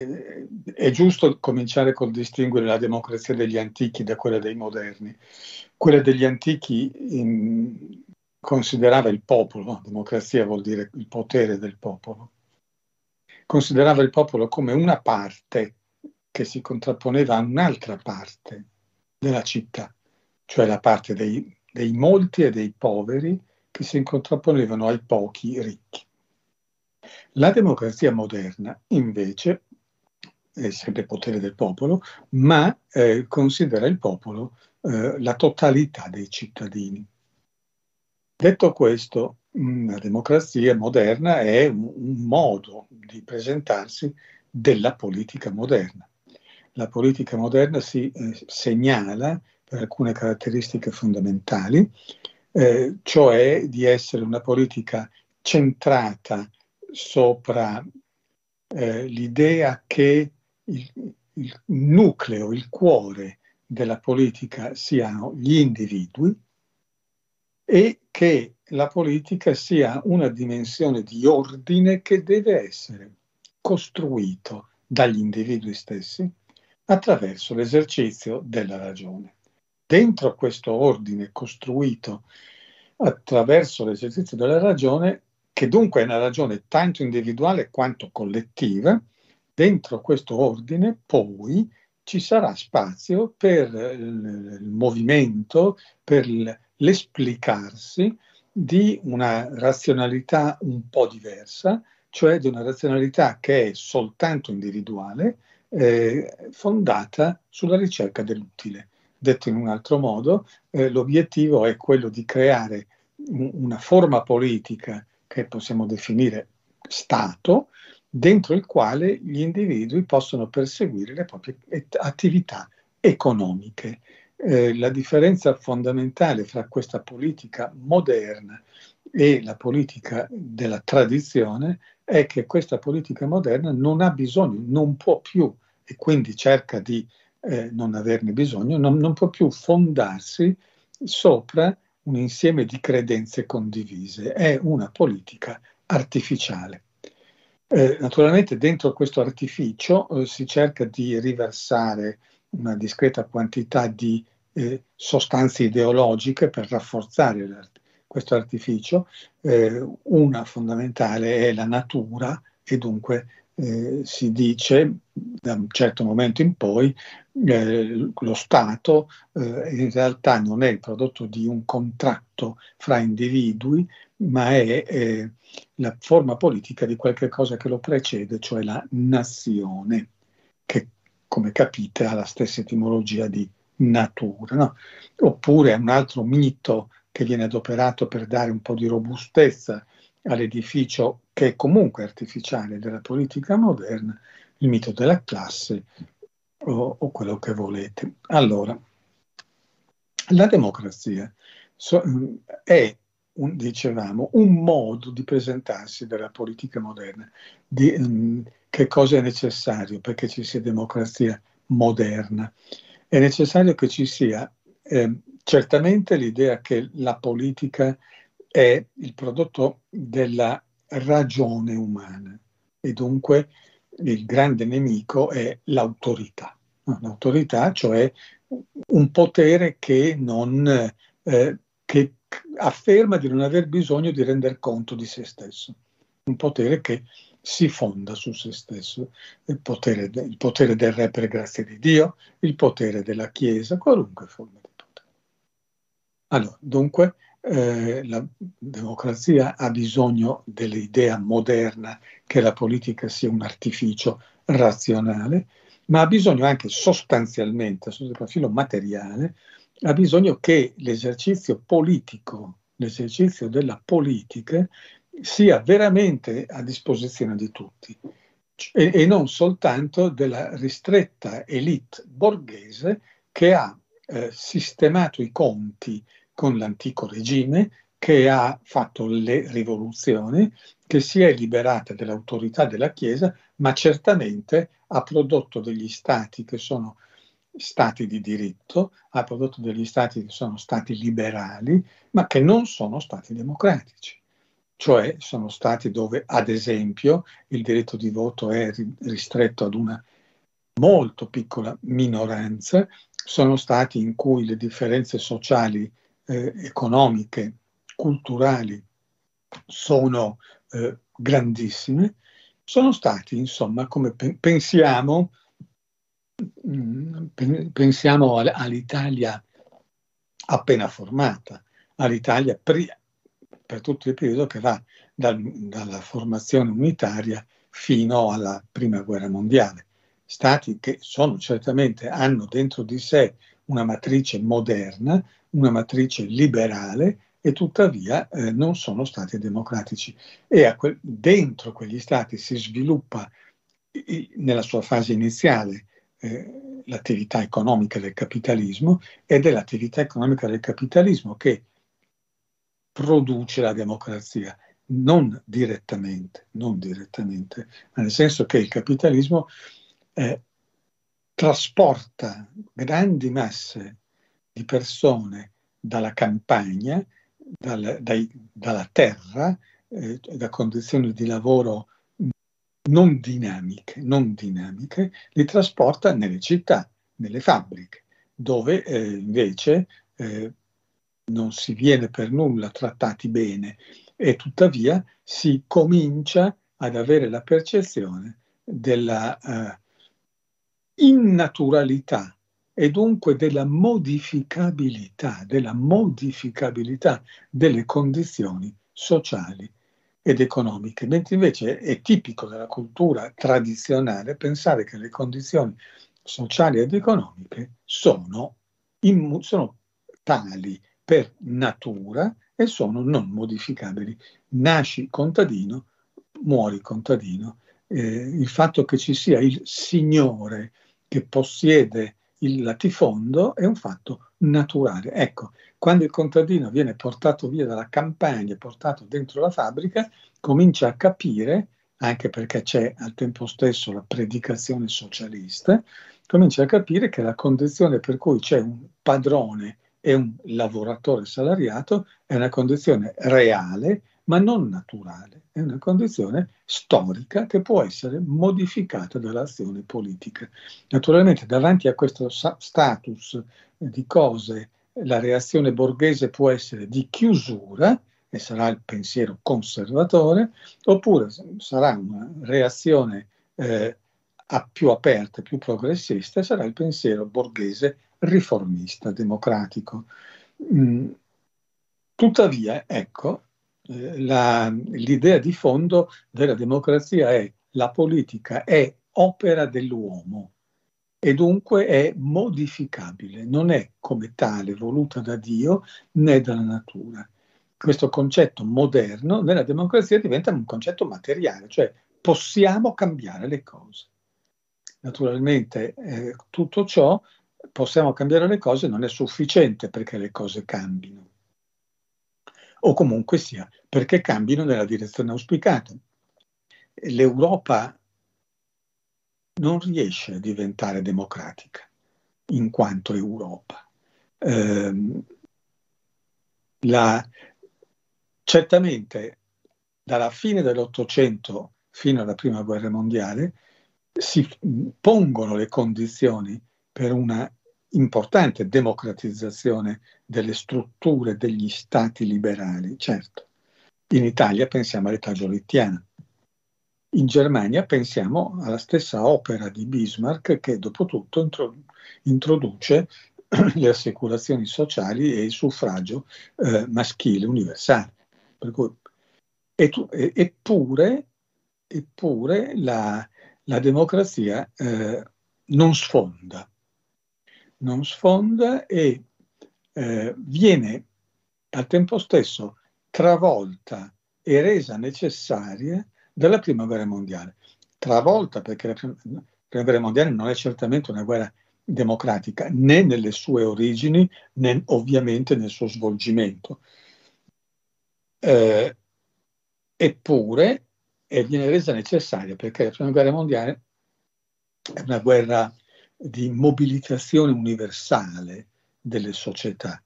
Eh, è giusto cominciare col distinguere la democrazia degli antichi da quella dei moderni. Quella degli antichi in, considerava il popolo, democrazia vuol dire il potere del popolo, considerava il popolo come una parte che si contrapponeva a un'altra parte della città, cioè la parte dei, dei molti e dei poveri che si contrapponevano ai pochi ricchi. La democrazia moderna, invece, è sempre potere del popolo, ma eh, considera il popolo eh, la totalità dei cittadini. Detto questo, mm, la democrazia moderna è un, un modo di presentarsi della politica moderna. La politica moderna si eh, segnala per alcune caratteristiche fondamentali, eh, cioè di essere una politica centrata sopra eh, l'idea che il, il nucleo, il cuore della politica siano gli individui e che la politica sia una dimensione di ordine che deve essere costruito dagli individui stessi attraverso l'esercizio della ragione. Dentro questo ordine costruito attraverso l'esercizio della ragione, che dunque è una ragione tanto individuale quanto collettiva, dentro questo ordine poi ci sarà spazio per il movimento, per l'esplicarsi di una razionalità un po' diversa, cioè di una razionalità che è soltanto individuale, eh, fondata sulla ricerca dell'utile. Detto in un altro modo, eh, l'obiettivo è quello di creare una forma politica che possiamo definire Stato, dentro il quale gli individui possono perseguire le proprie attività economiche. Eh, la differenza fondamentale fra questa politica moderna e la politica della tradizione è che questa politica moderna non ha bisogno, non può più, e quindi cerca di eh, non averne bisogno, non, non può più fondarsi sopra un insieme di credenze condivise, è una politica artificiale. Eh, naturalmente dentro questo artificio eh, si cerca di riversare una discreta quantità di eh, sostanze ideologiche per rafforzare l'art- questo artificio. Eh, una fondamentale è la natura e dunque eh, si dice da un certo momento in poi eh, lo Stato eh, in realtà non è il prodotto di un contratto fra individui, ma è eh, la forma politica di qualche cosa che lo precede, cioè la nazione, che come capite ha la stessa etimologia di natura. No? Oppure un altro mito che viene adoperato per dare un po' di robustezza all'edificio che è comunque artificiale della politica moderna, il mito della classe o, o quello che volete. Allora, la democrazia so, è un, dicevamo, un modo di presentarsi della politica moderna, di um, che cosa è necessario perché ci sia democrazia moderna. È necessario che ci sia eh, certamente l'idea che la politica è il prodotto della ragione umana e dunque il grande nemico è l'autorità. L'autorità, cioè un potere che non eh, afferma di non aver bisogno di rendere conto di se stesso, un potere che si fonda su se stesso, il potere, il potere del re per grazia di Dio, il potere della Chiesa, qualunque forma di potere. Allora, dunque, eh, la democrazia ha bisogno dell'idea moderna che la politica sia un artificio razionale, ma ha bisogno anche sostanzialmente, sotto il profilo materiale, ha bisogno che l'esercizio politico, l'esercizio della politica, sia veramente a disposizione di tutti e, e non soltanto della ristretta elite borghese che ha eh, sistemato i conti con l'antico regime, che ha fatto le rivoluzioni, che si è liberata dell'autorità della Chiesa, ma certamente ha prodotto degli stati che sono stati di diritto, ha prodotto degli stati che sono stati liberali, ma che non sono stati democratici. Cioè sono stati dove, ad esempio, il diritto di voto è ristretto ad una molto piccola minoranza, sono stati in cui le differenze sociali, eh, economiche, culturali sono eh, grandissime, sono stati, insomma, come pe- pensiamo, pensiamo all'Italia appena formata, all'Italia per tutto il periodo che va dal, dalla formazione unitaria fino alla prima guerra mondiale. Stati che sono certamente, hanno dentro di sé una matrice moderna, una matrice liberale e tuttavia eh, non sono stati democratici. E quel, dentro quegli stati si sviluppa nella sua fase iniziale eh, l'attività economica del capitalismo ed è l'attività economica del capitalismo che produce la democrazia, non direttamente, non direttamente ma nel senso che il capitalismo eh, trasporta grandi masse di persone dalla campagna, dal, dai, dalla terra, eh, da condizioni di lavoro non dinamiche, non dinamiche, li trasporta nelle città, nelle fabbriche, dove eh, invece eh, non si viene per nulla trattati bene e tuttavia si comincia ad avere la percezione della eh, innaturalità e dunque della modificabilità, della modificabilità delle condizioni sociali ed economiche, mentre invece è tipico della cultura tradizionale pensare che le condizioni sociali ed economiche sono, immu- sono tali per natura e sono non modificabili. Nasci contadino, muori contadino. Eh, il fatto che ci sia il signore che possiede il latifondo è un fatto naturale. Ecco, quando il contadino viene portato via dalla campagna, portato dentro la fabbrica, comincia a capire, anche perché c'è al tempo stesso la predicazione socialista, comincia a capire che la condizione per cui c'è un padrone e un lavoratore salariato è una condizione reale, ma non naturale, è una condizione storica che può essere modificata dall'azione politica. Naturalmente davanti a questo status eh, di cose la reazione borghese può essere di chiusura, e sarà il pensiero conservatore, oppure sarà una reazione eh, più aperta, più progressista, sarà il pensiero borghese riformista, democratico. Mm. Tuttavia, ecco, la, l'idea di fondo della democrazia è la politica è opera dell'uomo e dunque è modificabile, non è come tale voluta da Dio né dalla natura. Questo concetto moderno nella democrazia diventa un concetto materiale, cioè possiamo cambiare le cose. Naturalmente eh, tutto ciò, possiamo cambiare le cose, non è sufficiente perché le cose cambino o comunque sia perché cambino nella direzione auspicata. L'Europa non riesce a diventare democratica in quanto Europa. Eh, la, certamente dalla fine dell'Ottocento fino alla Prima Guerra Mondiale si pongono le condizioni per una importante democratizzazione delle strutture degli stati liberali, certo. In Italia pensiamo all'età giolittiana. In Germania pensiamo alla stessa opera di Bismarck che dopo tutto introduce le assicurazioni sociali e il suffragio eh, maschile universale. Cui, e eppure, eppure la, la democrazia eh, non sfonda non sfonda e eh, viene al tempo stesso travolta e resa necessaria dalla prima guerra mondiale. Travolta perché la prima, la prima guerra mondiale non è certamente una guerra democratica, né nelle sue origini, né ovviamente nel suo svolgimento. Eh, eppure viene resa necessaria perché la prima guerra mondiale è una guerra di mobilitazione universale delle società.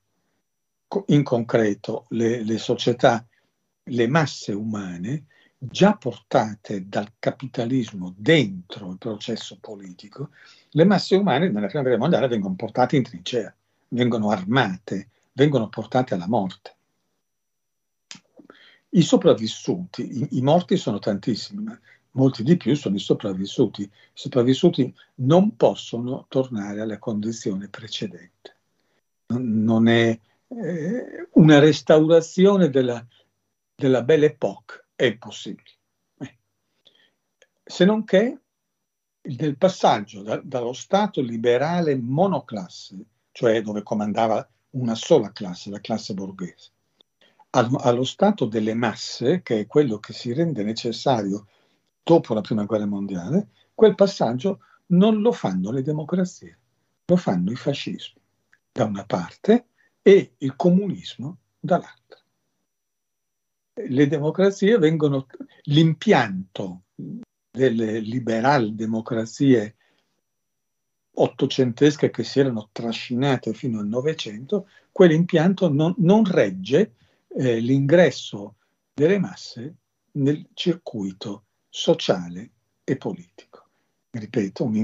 In concreto, le, le società, le masse umane, già portate dal capitalismo dentro il processo politico, le masse umane nella prima guerra mondiale vengono portate in trincea, vengono armate, vengono portate alla morte. I sopravvissuti, i, i morti sono tantissimi, ma molti di più sono i sopravvissuti. I sopravvissuti non possono tornare alla condizione precedente. Non è eh, una restaurazione della, della Belle Époque, è possibile. Eh. Se non che nel passaggio da, dallo Stato liberale monoclasse, cioè dove comandava una sola classe, la classe borghese, allo stato delle masse, che è quello che si rende necessario dopo la prima guerra mondiale, quel passaggio non lo fanno le democrazie, lo fanno i fascismi da una parte e il comunismo dall'altra. Le democrazie vengono, l'impianto delle liberal democrazie ottocentesche che si erano trascinate fino al Novecento, quell'impianto non, non regge eh, l'ingresso delle masse nel circuito sociale e politico. Ripeto, un